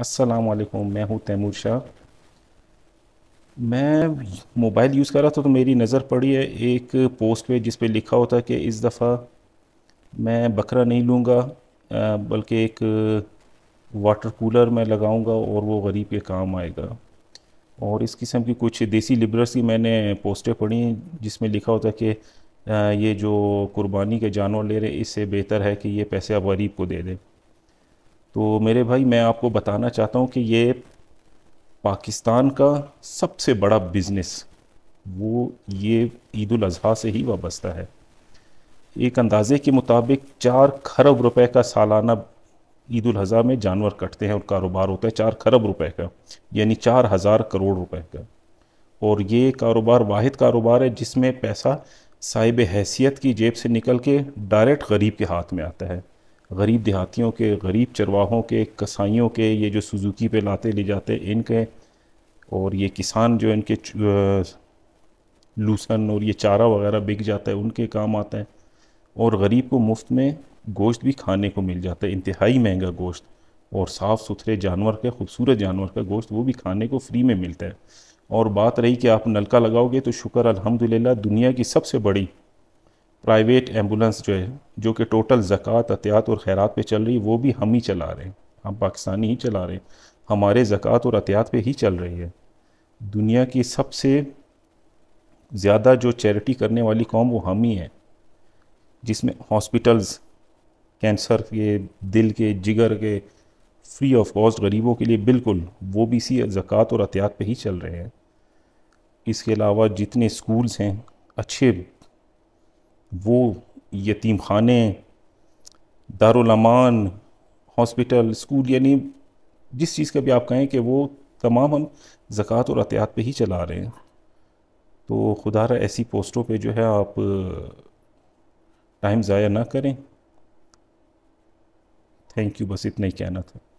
अस्सलाम वालेकुम मैं हूँ तैमूर शाह मैं मोबाइल यूज़ कर रहा था तो मेरी नज़र पड़ी है एक पोस्ट पे जिस पे लिखा होता है कि इस दफ़ा मैं बकरा नहीं लूँगा बल्कि एक वाटर कूलर मैं लगाऊँगा और वो गरीब के काम आएगा और इस किस्म की कुछ देसी लिबरस की मैंने पोस्टें पढ़ी जिसमें लिखा होता है कि ये जो कुर्बानी के जानवर ले रहे इससे बेहतर है कि ये पैसे आप गरीब को दे दें तो मेरे भाई मैं आपको बताना चाहता हूँ कि ये पाकिस्तान का सबसे बड़ा बिज़नेस वो ये ईद अज़ी से ही वाबस्ता है एक अंदाज़े के मुताबिक चार खरब रुपए का सालाना ईद अजी में जानवर कटते हैं और कारोबार होता है चार खरब रुपए का यानी चार हज़ार करोड़ रुपए का और ये कारोबार वाद कारोबार है जिसमें पैसा साहिब हैसियत की जेब से निकल के डायरेक्ट गरीब के हाथ में आता है गरीब देहातियों के गरीब चरवाहों के कसाईयों के ये जो सुजुकी पे लाते ले जाते इनके और ये किसान जो इनके लूसन और ये चारा वगैरह बिक जाता है उनके काम आता है और गरीब को मुफ्त में गोश्त भी खाने को मिल जाता है इंतहाई महंगा गोश्त और साफ़ सुथरे जानवर के खूबसूरत जानवर का गोश्त वो भी खाने को फ्री में मिलता है और बात रही कि आप नलका लगाओगे तो शुक्र अलहमदिल्ला दुनिया की सबसे बड़ी प्राइवेट एम्बुलेंस जो है जो कि टोटल ज़क़़त अतियात और खैरात पे चल रही है वो भी हम ही चला रहे हैं हम पाकिस्तानी ही चला रहे हैं हमारे ज़क़़त और अतियात पे ही चल रही है दुनिया की सबसे ज़्यादा जो चैरिटी करने वाली कौम वो हम ही हैं जिसमें हॉस्पिटल्स कैंसर के दिल के जिगर के फ्री ऑफ कॉस्ट गरीबों के लिए बिल्कुल वो भी इसी ज़क़़त और अतियात पे ही चल रहे हैं इसके अलावा जितने स्कूल्स हैं अच्छे वो यतीम खाने दारुलमान हॉस्पिटल स्कूल यानी जिस चीज़ का भी आप कहें कि वो तमाम हम ज़क़़त और अहतियात पे ही चला रहे हैं तो खुदा रहा ऐसी पोस्टों पे जो है आप टाइम ज़ाया ना करें थैंक यू बस इतना ही कहना था